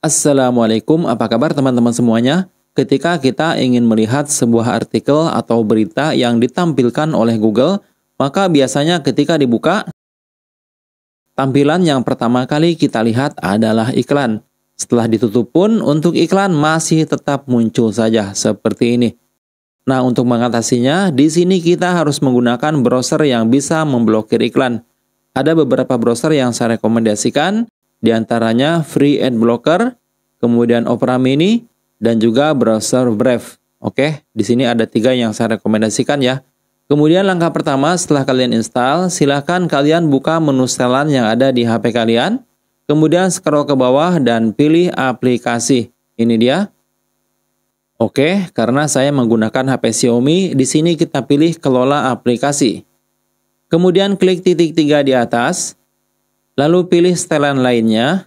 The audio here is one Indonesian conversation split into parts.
Assalamualaikum, apa kabar teman-teman semuanya? Ketika kita ingin melihat sebuah artikel atau berita yang ditampilkan oleh Google, maka biasanya ketika dibuka, tampilan yang pertama kali kita lihat adalah iklan. Setelah ditutup pun, untuk iklan masih tetap muncul saja seperti ini. Nah, untuk mengatasinya, di sini kita harus menggunakan browser yang bisa memblokir iklan. Ada beberapa browser yang saya rekomendasikan, di antaranya Free Ad Blocker, kemudian Opera Mini, dan juga browser Brave. Oke, di sini ada tiga yang saya rekomendasikan ya. Kemudian langkah pertama setelah kalian install, silahkan kalian buka menu setelan yang ada di HP kalian. Kemudian scroll ke bawah dan pilih aplikasi. Ini dia. Oke, karena saya menggunakan HP Xiaomi, di sini kita pilih kelola aplikasi. Kemudian klik titik tiga di atas, Lalu pilih setelan lainnya.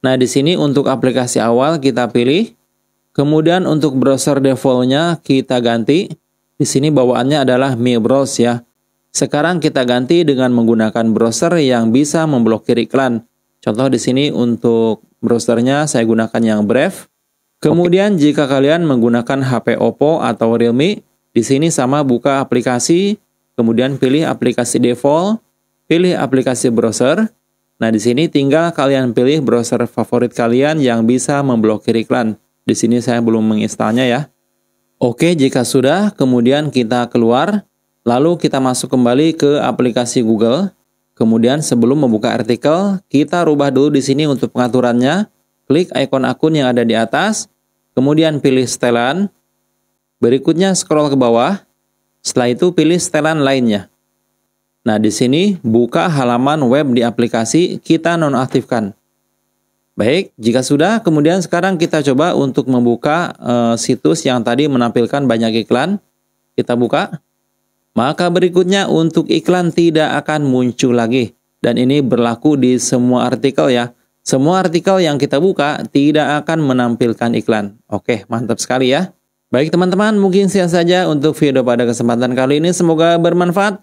Nah, di sini untuk aplikasi awal kita pilih. Kemudian untuk browser defaultnya kita ganti. Di sini bawaannya adalah Mi Browse ya. Sekarang kita ganti dengan menggunakan browser yang bisa memblokir iklan. Contoh di sini untuk browsernya saya gunakan yang Brave. Kemudian jika kalian menggunakan HP Oppo atau Realme, di sini sama buka aplikasi, kemudian pilih aplikasi default, pilih aplikasi browser. Nah, di sini tinggal kalian pilih browser favorit kalian yang bisa memblokir iklan. Di sini saya belum menginstalnya ya. Oke, jika sudah, kemudian kita keluar, lalu kita masuk kembali ke aplikasi Google. Kemudian sebelum membuka artikel, kita rubah dulu di sini untuk pengaturannya. Klik ikon akun yang ada di atas, kemudian pilih setelan. Berikutnya scroll ke bawah. Setelah itu pilih setelan lainnya. Nah, di sini buka halaman web di aplikasi kita nonaktifkan. Baik, jika sudah, kemudian sekarang kita coba untuk membuka e, situs yang tadi menampilkan banyak iklan. Kita buka. Maka berikutnya untuk iklan tidak akan muncul lagi. Dan ini berlaku di semua artikel ya. Semua artikel yang kita buka tidak akan menampilkan iklan. Oke, mantap sekali ya. Baik teman-teman, mungkin sekian saja untuk video pada kesempatan kali ini. Semoga bermanfaat.